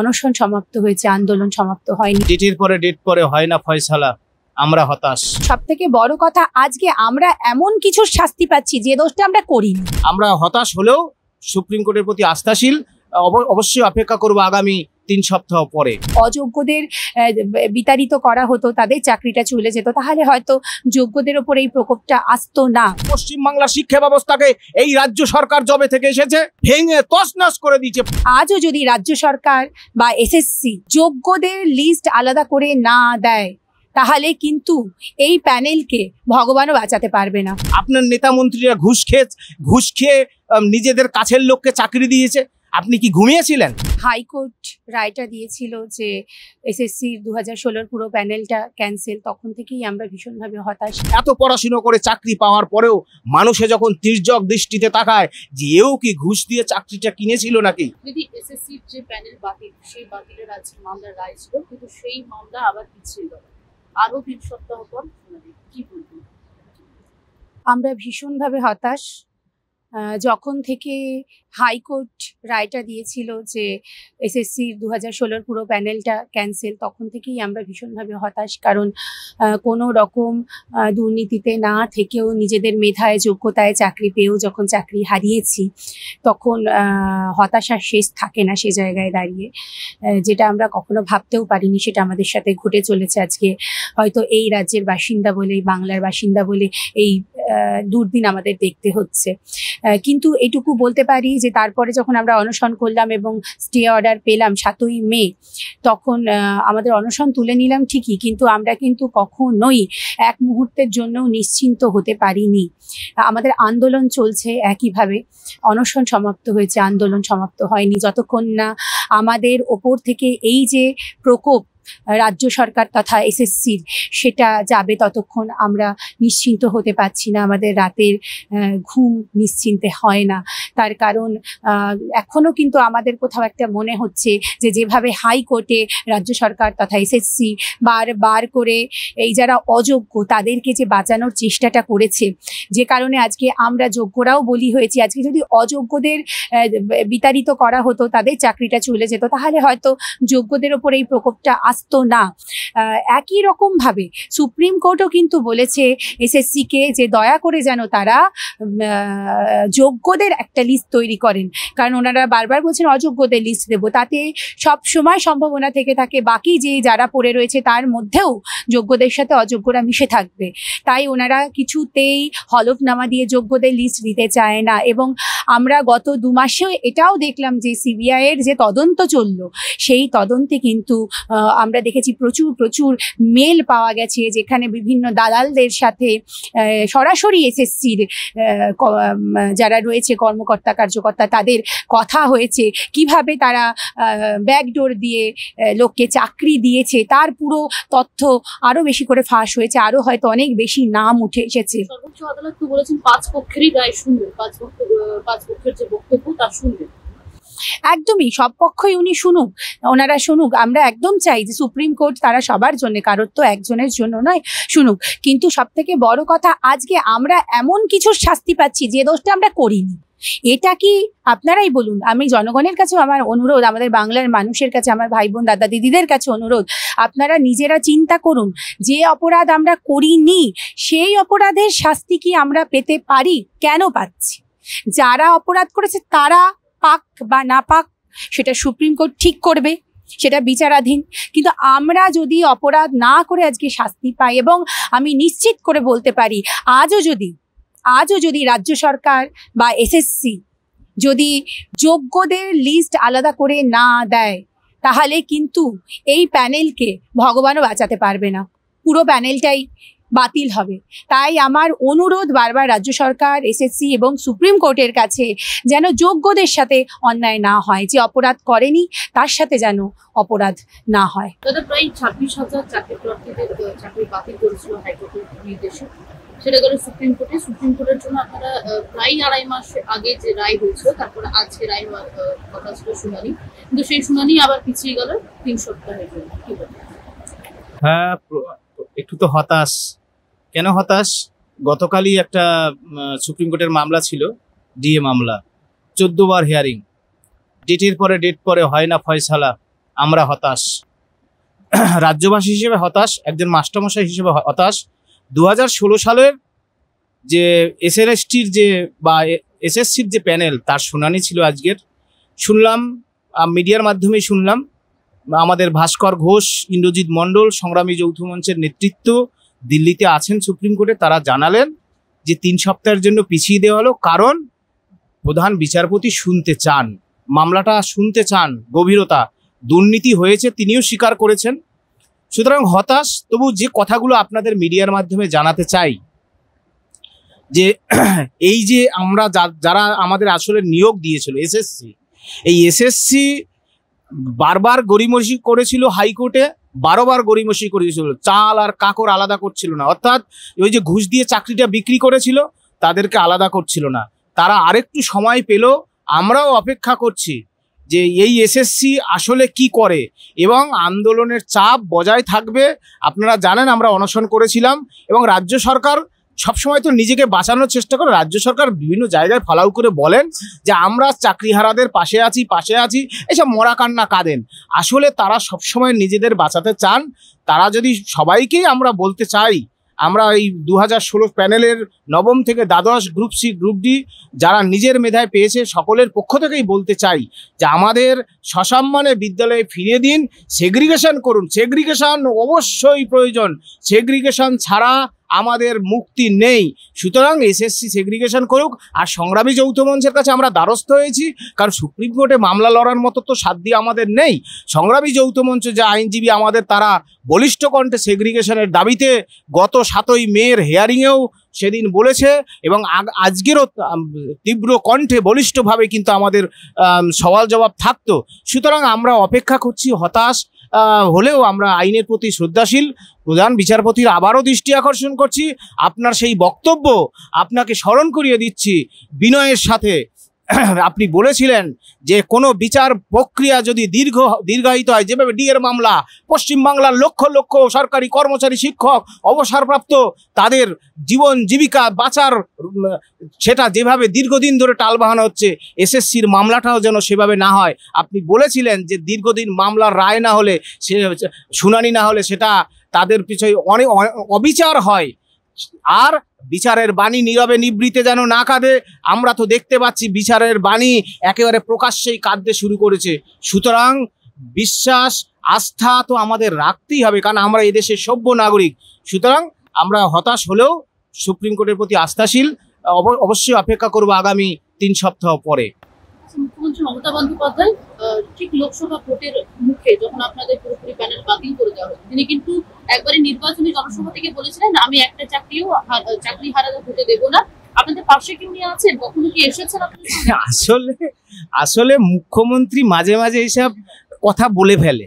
অনশন সমাপ্ত হয়েছে আন্দোলন সমাপ্ত হয়নি ডেটের পরে ডেট পরে হয় না ফয়সালা আমরা হতাশ সব থেকে বড় কথা আজকে আমরা এমন কিছু শাস্তি পাচ্ছি যে দোষটা আমরা করি আমরা হতাশ হলেও সুপ্রিম কোর্টের প্রতি আস্থাশীল অবশ্যই অপেক্ষা করব আগামী তিন সপ্তাহ পরে অযোগ্যদের বিতাড়িত করা হতো তাদের চাকরিটা চলে যেত তাহলে হয়তো যোগ্যদের ওপর এই প্রকোপটা আসতো না পশ্চিমবাংলা শিক্ষা ব্যবস্থাকে এই রাজ্য সরকার জবে থেকে এসেছে ভেঙে তসনাস করে দিয়েছে আজও যদি রাজ্য সরকার বা এসএসসি যোগ্যদের লিস্ট আলাদা করে না দেয় তাহলে কিন্তু এই প্যানেলকে ভগবানও বাঁচাতে পারবে না আপনার নেতা মন্ত্রীরা ঘুষ খেয়ে ঘুষ খেয়ে নিজেদের কাছের লোককে চাকরি দিয়েছে আপনি কি ঘুমিয়েছিলেন হাইকোর্ট রায়টা দিয়েছিল যে এসএসসি দু হাজার ষোলোর পুরো প্যানেলটা ক্যান্সেল তখন থেকেই আমরা ভীষণভাবে হতাশ এত পড়াশুনো করে চাকরি পাওয়ার পরেও মানুষে যখন তির্যক দৃষ্টিতে তাকায় যে এও কি ঘুষ দিয়ে চাকরিটা কিনেছিল নাকি যদি এসএসসির যে প্যানেল বাতিল সেই বাতিলের আজকে মামলার রায় ছিল কিন্তু সেই মামলা আবার পিছিয়ে গেল আরও তিন সপ্তাহ পর কি বলবেন আমরা ভীষণভাবে হতাশ যখন থেকে হাইকোর্ট রায়টা দিয়েছিল যে এসএসসির দু হাজার ষোলোর পুরো প্যানেলটা ক্যান্সেল তখন থেকেই আমরা ভীষণভাবে হতাশ কারণ কোনো রকম দুর্নীতিতে না থেকেও নিজেদের মেধায় যোগ্যতায় চাকরি পেয়েও যখন চাকরি হারিয়েছি তখন হতাশার শেষ থাকে না সে জায়গায় দাঁড়িয়ে যেটা আমরা কখনো ভাবতেও পারিনি সেটা আমাদের সাথে ঘটে চলেছে আজকে হয়তো এই রাজ্যের বাসিন্দা বলে বাংলার বাসিন্দা বলে এই দুর্দিন আমাদের দেখতে হচ্ছে কিন্তু এটুকু বলতে পারি যে তারপরে যখন আমরা অনশন করলাম এবং স্টে অর্ডার পেলাম সাতই মে তখন আমাদের অনশন তুলে নিলাম ঠিকই কিন্তু আমরা কিন্তু কখনোই এক মুহূর্তের জন্যও নিশ্চিন্ত হতে পারিনি আমাদের আন্দোলন চলছে একইভাবে অনশন সমাপ্ত হয়েছে আন্দোলন সমাপ্ত হয়নি যতক্ষণ না আমাদের ওপর থেকে এই যে প্রকোপ রাজ্য সরকার তথা এসএসসির সেটা যাবে ততক্ষণ আমরা নিশ্চিন্ত হতে পারছি না আমাদের রাতের ঘুম নিশ্চিন্তে হয় না তার কারণ এখনও কিন্তু আমাদের কোথাও একটা মনে হচ্ছে যে যেভাবে হাইকোর্টে রাজ্য সরকার তথা এসএসসি বার বার করে এই যারা অযোগ্য তাদেরকে যে বাঁচানোর চেষ্টাটা করেছে যে কারণে আজকে আমরা যোগ্যরাও বলি হয়েছি আজকে যদি অযোগ্যদের বিতাড়িত করা হতো তাদের চাকরিটা চলে যেত তাহলে হয়তো যোগ্যদের ওপর এই প্রকোপটা আসতো না একই রকমভাবে সুপ্রিম কোর্টও কিন্তু বলেছে এসএসসিকে যে দয়া করে যেন তারা যোগ্যদের একটা লিস্ট তৈরি করেন কারণ ওনারা বারবার বলছেন অযোগ্যদের লিস্ট দেবো তাতে সব সময় সম্ভাবনা থেকে থাকে বাকি যে যারা পড়ে রয়েছে তার মধ্যেও যোগ্যদের সাথে অযোগ্যরা মিশে থাকবে তাই ওনারা কিছুতেই হলফনামা দিয়ে যোগ্যদের লিস্ট দিতে চায় না এবং আমরা গত দু মাসেও এটাও দেখলাম যে সিবিআইয়ের যে তদন্ত চলল সেই তদন্তে কিন্তু আমরা দেখেছি প্রচুর প্রচুর মেল পাওয়া গেছে যেখানে বিভিন্ন দালালদের সাথে সরাসরি এসএসসির যারা রয়েছে কর্মকর্তা কার্যকর্তা তাদের কথা হয়েছে কিভাবে তারা ব্যাকডোর দিয়ে লোককে চাকরি দিয়েছে তার পুরো তথ্য আরও বেশি করে ফাঁস হয়েছে আরও হয়তো অনেক বেশি নাম উঠে এসেছে সর্বোচ্চ আদালত তো বলেছেন পাঁচ পক্ষেরই দায় শুনবে পাঁচ পক্ষ পাঁচ পক্ষের যে বক্তব্য তা শুনবে একদমই সব পক্ষই উনি শুনুক ওনারা শুনুক আমরা একদম চাই যে সুপ্রিম কোর্ট তারা সবার জন্য কারোর তো একজনের জন্য নয় শুনুক কিন্তু সব থেকে বড় কথা আজকে আমরা এমন কিছু শাস্তি পাচ্ছি যে দোষটা আমরা করিনি এটা কি আপনারাই বলুন আমি জনগণের কাছে আমার অনুরোধ আমাদের বাংলার মানুষের কাছে আমার ভাই বোন দাদা দিদিদের কাছে অনুরোধ আপনারা নিজেরা চিন্তা করুন যে অপরাধ আমরা করিনি সেই অপরাধের শাস্তি কি আমরা পেতে পারি কেন পাচ্ছি যারা অপরাধ করেছে তারা পাক বা না পাক সেটা সুপ্রিম কোর্ট ঠিক করবে সেটা বিচারাধীন কিন্তু আমরা যদি অপরাধ না করে আজকে শাস্তি পাই এবং আমি নিশ্চিত করে বলতে পারি আজও যদি আজও যদি রাজ্য সরকার বা এসএসসি যদি যোগ্যদের লিস্ট আলাদা করে না দেয় তাহলে কিন্তু এই প্যানেলকে ভগবানও বাঁচাতে পারবে না পুরো প্যানেলটাই বাতিল হবে তাই আমার অনুরোধ বারবার রাজ্য সরকার এসএসসি এবং সুপ্রিম কোর্টের কাছে যেন যোগ্যদের সাথে অন্যায় না হয় যে অপরাধ করেনি তার সাথে যেন অপরাধ না হয় প্রায় ছাব্বিশ হাজার প্রায় মাস আগে আবার পিছিয়ে হ্যাঁ একটু তো হতাশ কেন হতাশ গতকালই একটা সুপ্রিম কোর্টের মামলা ছিল ডিএ মামলা চোদ্দবার হিয়ারিং ডেটের পরে ডেট পরে হয় না ফয়সালা আমরা হতাশ রাজ্যবাসী হিসেবে হতাশ একজন মাস্টারমশাই হিসেবে হতাশ দু হাজার সালের যে এসএনএসটির যে বা এসএসসির যে প্যানেল তার শুনানি ছিল আজকের শুনলাম মিডিয়ার মাধ্যমে শুনলাম আমাদের ভাস্কর ঘোষ ইন্দ্রজিৎ মণ্ডল সংগ্রামী যৌথ মঞ্চের নেতৃত্ব দিল্লিতে আছেন সুপ্রিম কোর্টে তারা জানালেন যে তিন সপ্তাহের জন্য পিছিয়ে দেওয়া হলো কারণ প্রধান বিচারপতি শুনতে চান মামলাটা শুনতে চান গভীরতা দুর্নীতি হয়েছে তিনিও স্বীকার করেছেন সুতরাং হতাশ তবু যে কথাগুলো আপনাদের মিডিয়ার মাধ্যমে জানাতে চাই যে এই যে আমরা যারা আমাদের আসলে নিয়োগ দিয়েছিল এসএসসি এই এসএসসি বারবার গরিমসি করেছিল হাইকোর্টে বারোবার গরিমসি করে দিয়েছিল চাল আর কাকর আলাদা করছিল না অর্থাৎ ওই যে ঘুষ দিয়ে চাকরিটা বিক্রি করেছিল তাদেরকে আলাদা করছিল না তারা আরেকটু সময় পেল আমরাও অপেক্ষা করছি যে এই এসএসসি আসলে কি করে এবং আন্দোলনের চাপ বজায় থাকবে আপনারা জানেন আমরা অনশন করেছিলাম এবং রাজ্য সরকার সবসময় তো নিজেকে বাঁচানোর চেষ্টা করে রাজ্য সরকার বিভিন্ন জায়গায় ফলাও করে বলেন যে আমরা চাকরিহারাদের পাশে আছি পাশে আছি এসব মরা কান্না কাঁদেন আসলে তারা সবসময় নিজেদের বাঁচাতে চান তারা যদি সবাইকেই আমরা বলতে চাই আমরা এই দু হাজার ষোলো প্যানেলের নবম থেকে দ্বাদশ গ্রুপ সি গ্রুপ ডি যারা নিজের মেধায় পেয়েছে সকলের পক্ষ থেকেই বলতে চাই যে আমাদের সসম্মানে বিদ্যালয়ে ফিরিয়ে দিন সেগ্রিগেশন করুন সেগ্রিগেশন অবশ্যই প্রয়োজন সেগ্রিগেশন ছাড়া আমাদের মুক্তি নেই সুতরাং এসএসসি সেগ্রিগেশন করুক আর সংগ্রামী যৌথ মঞ্চের কাছে আমরা দ্বারস্থ হয়েছি কারণ সুপ্রিম কোর্টে মামলা লড়ার মতো তো সাধ্য আমাদের নেই সংগ্রামী যৌথ মঞ্চ যা আইনজীবী আমাদের তারা বলিষ্ঠ কণ্ঠে সেগ্রিগেশনের দাবিতে গত সাতই মেয়ের হেয়ারিংয়েও সেদিন বলেছে এবং আজকেরও তীব্র কণ্ঠে বলিষ্ঠভাবে কিন্তু আমাদের সওয়াল জবাব থাকতো সুতরাং আমরা অপেক্ষা করছি হতাশ হলেও আমরা আইনের প্রতি শ্রদ্ধাশীল প্রধান বিচারপতির আবারও দৃষ্টি আকর্ষণ করছি আপনার সেই বক্তব্য আপনাকে স্মরণ করিয়ে দিচ্ছি বিনয়ের সাথে আপনি বলেছিলেন যে কোনো বিচার প্রক্রিয়া যদি দীর্ঘ দীর্ঘায়িত হয় যেভাবে ডিএর মামলা পশ্চিমবাংলার লক্ষ লক্ষ সরকারি কর্মচারী শিক্ষক অবসরপ্রাপ্ত তাদের জীবন জীবিকা বাঁচার সেটা যেভাবে দীর্ঘদিন ধরে টাল বাহানো হচ্ছে এসএসসির মামলাটাও যেন সেভাবে না হয় আপনি বলেছিলেন যে দীর্ঘদিন মামলার রায় না হলে সে শুনানি না হলে সেটা তাদের পিছনে অনেক অবিচার হয় আর বিচারের বাণী নীরবে নিবৃতে যেন না কাঁদে আমরা তো দেখতে পাচ্ছি বিচারের বাণী একেবারে প্রকাশ্যেই কাঁদতে শুরু করেছে সুতরাং বিশ্বাস আস্থা তো আমাদের রাখতেই হবে কারণ আমরা এদেশের সভ্য নাগরিক সুতরাং আমরা হতাশ হলেও সুপ্রিম কোর্টের প্রতি আস্থাশীল অবশ্যই অপেক্ষা করব আগামী তিন সপ্তাহ পরে মুখ্যমন্ত্রী মমতা বন্দ্যোপাধ্যায় ঠিক লোকসভা ভোটের মুখে যখন আপনাদের পুরোপুরি প্যানেল বাতিল করে দেওয়া হয়েছে তিনি কিন্তু একবারে নির্বাচনী জনসভা থেকে বলেছিলেন আমি একটা চাকরিও চাকরি হারাতে ভোটে দেবো না আসলে আসলে মুখ্যমন্ত্রী মাঝে মাঝে এইসব কথা বলে ফেলে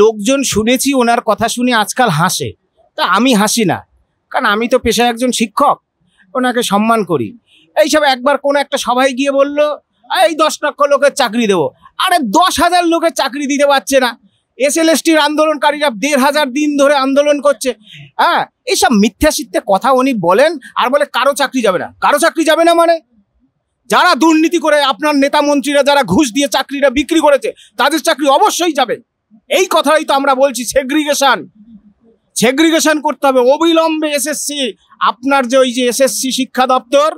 লোকজন শুনেছি ওনার কথা শুনে আজকাল হাসে তা আমি হাসি না কারণ আমি তো পেশায় একজন শিক্ষক ওনাকে সম্মান করি এইসব একবার কোনো একটা সভায় গিয়ে বললো এই দশ লক্ষ লোকের চাকরি দেবো আরে দশ হাজার লোকের চাকরি দিতে পারছে না এস এল এসটির আন্দোলনকারীরা দেড় হাজার দিন ধরে আন্দোলন করছে হ্যাঁ এইসব মিথ্যা সিদ্ধে কথা উনি বলেন আর বলে কারো চাকরি যাবে না কারো চাকরি যাবে না মানে যারা দুর্নীতি করে আপনার নেতা মন্ত্রীরা যারা ঘুষ দিয়ে চাকরিটা বিক্রি করেছে তাদের চাকরি অবশ্যই যাবে এই কথাই তো আমরা বলছি সেগ্রিগেশন সেগ্রিগেশন করতে হবে অবিলম্বে এসএসসি আপনার যে ওই যে এসএসসি শিক্ষা দপ্তর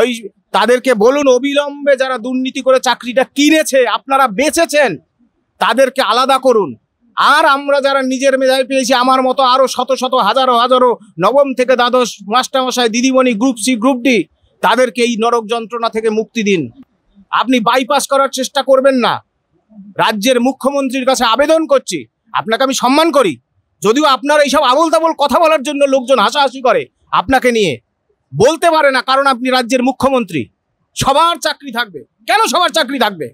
ওই তাদেরকে বলুন অবিলম্বে যারা দুর্নীতি করে চাকরিটা কিনেছে আপনারা বেঁচেছেন তাদেরকে আলাদা করুন আর আমরা যারা নিজের মেজায় পেয়েছি আমার মতো আরও শত শত হাজারো হাজারো নবম থেকে দ্বাদশ মাস্টারমশাই দিদিমণি গ্রুপ সি গ্রুপ ডি তাদেরকে এই নরক যন্ত্রণা থেকে মুক্তি দিন আপনি বাইপাস করার চেষ্টা করবেন না রাজ্যের মুখ্যমন্ত্রীর কাছে আবেদন করছি আপনাকে আমি সম্মান করি যদিও আপনার এইসব আবল তাবল কথা বলার জন্য লোকজন হাসাহাসি করে আপনাকে নিয়ে বলতে পারে না কারণ আপনি রাজ্যের মুখ্যমন্ত্রী সবার চাকরি থাকবে কেন সবার চাকরি থাকবে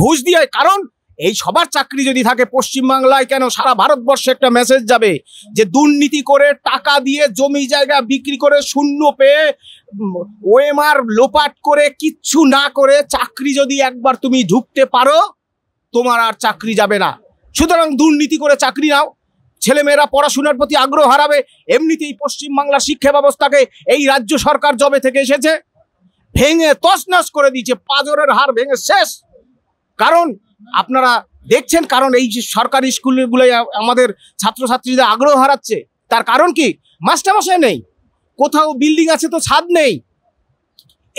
ঘুষ দিয়ে কারণ এই সবার চাকরি যদি থাকে পশ্চিমবাংলায় কেন সারা ভারতবর্ষে একটা মেসেজ যাবে যে দুর্নীতি করে টাকা দিয়ে জমি জায়গা বিক্রি করে শূন্য পেয়ে ওএমআর লোপাট করে কিচ্ছু না করে চাকরি যদি একবার তুমি ঢুকতে পারো তোমার আর চাকরি যাবে না সুতরাং দুর্নীতি করে চাকরি নাও ছেলেমেয়েরা পড়াশোনার প্রতি আগ্রহ হারাবে এমনিতেই পশ্চিমবাংলার শিক্ষা ব্যবস্থাকে এই রাজ্য সরকার জবে থেকে এসেছে ভেঙে তসনাস করে দিয়েছে পাজরের হার ভেঙে শেষ কারণ আপনারা দেখছেন কারণ এই যে সরকারি স্কুলগুলো আমাদের ছাত্রছাত্রীদের আগ্রহ হারাচ্ছে তার কারণ কি মাস্টারমশাই নেই কোথাও বিল্ডিং আছে তো ছাদ নেই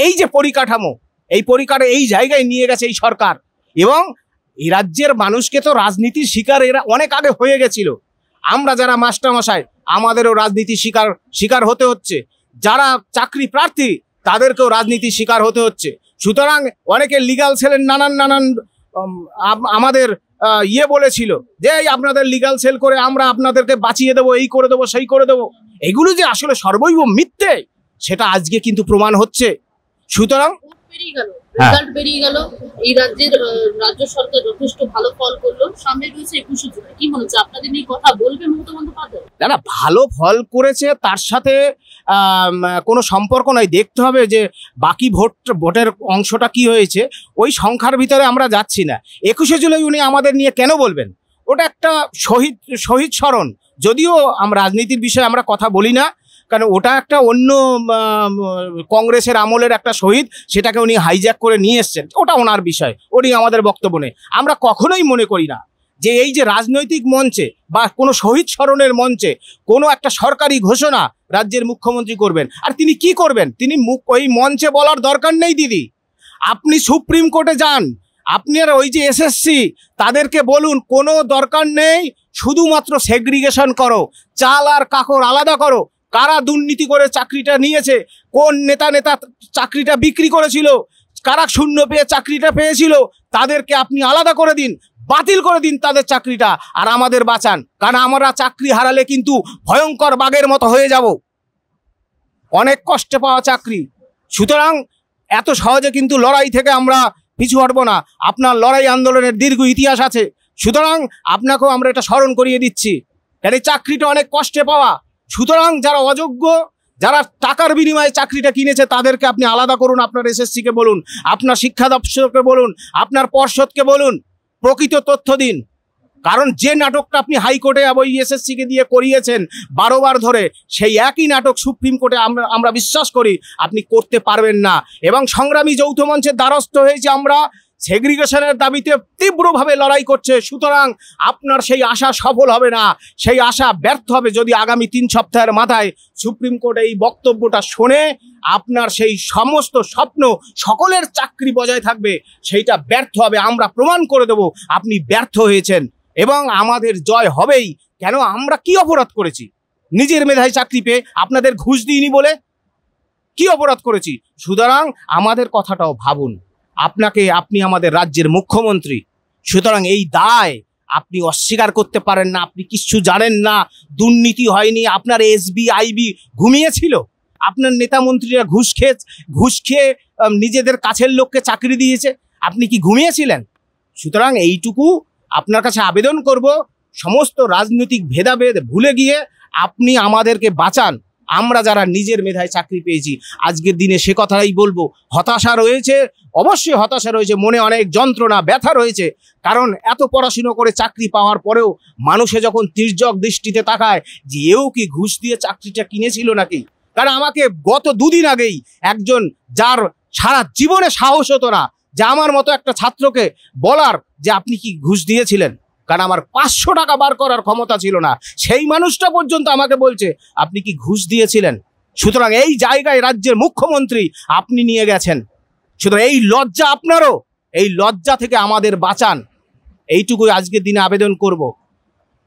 এই যে পরিকাঠামো এই পরিকাঠে এই জায়গায় নিয়ে গেছে এই সরকার এবং এই রাজ্যের মানুষকে তো রাজনীতির শিকার এরা অনেক আগে হয়ে গেছিল আমরা যারা মাস্টারমশাই আমাদেরও রাজনীতি শিকার শিকার হতে হচ্ছে যারা চাকরি প্রার্থী তাদেরকেও রাজনীতি শিকার হতে হচ্ছে সুতরাং অনেকে লিগাল সেলের নানান নানান আমাদের ইয়ে বলেছিল যে আপনাদের লিগাল সেল করে আমরা আপনাদেরকে বাঁচিয়ে দেবো এই করে দেবো সেই করে দেবো এগুলো যে আসলে সর্বৈব মিথ্যে সেটা আজকে কিন্তু প্রমাণ হচ্ছে সুতরাং রেজাল্ট হ্যাঁ। বেরিয়ে গেল এই রাজ্যের রাজ্য সরকার যথেষ্ট ভালো ফল করলো সামনে রয়েছে একুশে জুলাই কি মনে হচ্ছে আপনাদের কথা বলবে মমতা বন্দ্যোপাধ্যায় না ভালো ফল করেছে তার সাথে কোনো সম্পর্ক নয় দেখতে হবে যে বাকি ভোট ভোটের অংশটা কি হয়েছে ওই সংখ্যার ভিতরে আমরা যাচ্ছি না একুশে জুলাই উনি আমাদের নিয়ে কেন বলবেন ওটা একটা শহীদ শহীদ স্মরণ যদিও আমরা রাজনীতির বিষয়ে আমরা কথা বলি না কারণ ওটা একটা অন্য কংগ্রেসের আমলের একটা শহীদ সেটাকে উনি হাইজ্যাক করে নিয়ে এসছেন ওটা ওনার বিষয় উনি আমাদের বক্তব্য নেই আমরা কখনোই মনে করি না যে এই যে রাজনৈতিক মঞ্চে বা কোনো শহীদ স্মরণের মঞ্চে কোনো একটা সরকারি ঘোষণা রাজ্যের মুখ্যমন্ত্রী করবেন আর তিনি কি করবেন তিনি মুখ ওই মঞ্চে বলার দরকার নেই দিদি আপনি সুপ্রিম কোর্টে যান আপনার ওই যে এসএসসি তাদেরকে বলুন কোনো দরকার নেই শুধুমাত্র সেগ্রিগেশন করো চাল আর কাকর আলাদা করো কারা দুর্নীতি করে চাকরিটা নিয়েছে কোন নেতা নেতা চাকরিটা বিক্রি করেছিল কারা শূন্য পেয়ে চাকরিটা পেয়েছিল তাদেরকে আপনি আলাদা করে দিন বাতিল করে দিন তাদের চাকরিটা আর আমাদের বাঁচান কারণ আমরা চাকরি হারালে কিন্তু ভয়ঙ্কর বাঘের মতো হয়ে যাব অনেক কষ্টে পাওয়া চাকরি সুতরাং এত সহজে কিন্তু লড়াই থেকে আমরা পিছু হটব না আপনার লড়াই আন্দোলনের দীর্ঘ ইতিহাস আছে সুতরাং আপনাকেও আমরা এটা স্মরণ করিয়ে দিচ্ছি কারণ এই চাকরিটা অনেক কষ্টে পাওয়া সুতরাং যারা অযোগ্য যারা টাকার বিনিময়ে চাকরিটা কিনেছে তাদেরকে আপনি আলাদা করুন আপনার এসএসসিকে বলুন আপনার শিক্ষা দপ্তরকে বলুন আপনার পর্ষদকে বলুন প্রকৃত তথ্য দিন কারণ যে নাটকটা আপনি হাইকোর্টে এবং এসএসসিকে দিয়ে করিয়েছেন বারোবার ধরে সেই একই নাটক সুপ্রিম কোর্টে আমরা আমরা বিশ্বাস করি আপনি করতে পারবেন না এবং সংগ্রামী যৌথ মঞ্চের দ্বারস্থ হয়েছে আমরা সেগ্রিগেশনের দাবিতে তীব্রভাবে লড়াই করছে সুতরাং আপনার সেই আশা সফল হবে না সেই আশা ব্যর্থ হবে যদি আগামী তিন সপ্তাহের মাথায় সুপ্রিম কোর্ট এই বক্তব্যটা শোনে আপনার সেই সমস্ত স্বপ্ন সকলের চাকরি বজায় থাকবে সেইটা ব্যর্থ হবে আমরা প্রমাণ করে দেব আপনি ব্যর্থ হয়েছেন এবং আমাদের জয় হবেই কেন আমরা কি অপরাধ করেছি নিজের মেধায় চাকরি পেয়ে আপনাদের ঘুষ দিইনি বলে কি অপরাধ করেছি সুতরাং আমাদের কথাটাও ভাবুন আপনাকে আপনি আমাদের রাজ্যের মুখ্যমন্ত্রী সুতরাং এই দায় আপনি অস্বীকার করতে পারেন না আপনি কিচ্ছু জানেন না দুর্নীতি হয়নি আপনার এসবিআইবি ঘুমিয়েছিল আপনার নেতামন্ত্রীরা ঘুষ খেয়ে ঘুষ খেয়ে নিজেদের কাছের লোককে চাকরি দিয়েছে আপনি কি ঘুমিয়েছিলেন সুতরাং এইটুকু আপনার কাছে আবেদন করব সমস্ত রাজনৈতিক ভেদাভেদ ভুলে গিয়ে আপনি আমাদেরকে বাঁচান আমরা যারা নিজের মেধায় চাকরি পেয়েছি আজকের দিনে সে কথাই বলবো হতাশা রয়েছে অবশ্যই হতাশা রয়েছে মনে অনেক যন্ত্রণা ব্যথা রয়েছে কারণ এত পড়াশুনো করে চাকরি পাওয়ার পরেও মানুষে যখন তির্যক দৃষ্টিতে তাকায় যে এও কি ঘুষ দিয়ে চাকরিটা কিনেছিল নাকি কারণ আমাকে গত দুদিন আগেই একজন যার সারা জীবনে সাহস হতো না যে আমার মতো একটা ছাত্রকে বলার যে আপনি কি ঘুষ দিয়েছিলেন কারণ আমার পাঁচশো টাকা বার করার ক্ষমতা ছিল না সেই মানুষটা পর্যন্ত আমাকে বলছে আপনি কি ঘুষ দিয়েছিলেন সুতরাং এই জায়গায় রাজ্যের মুখ্যমন্ত্রী আপনি নিয়ে গেছেন সুতরাং এই লজ্জা আপনারও এই লজ্জা থেকে আমাদের বাঁচান এইটুকুই আজকের দিনে আবেদন করব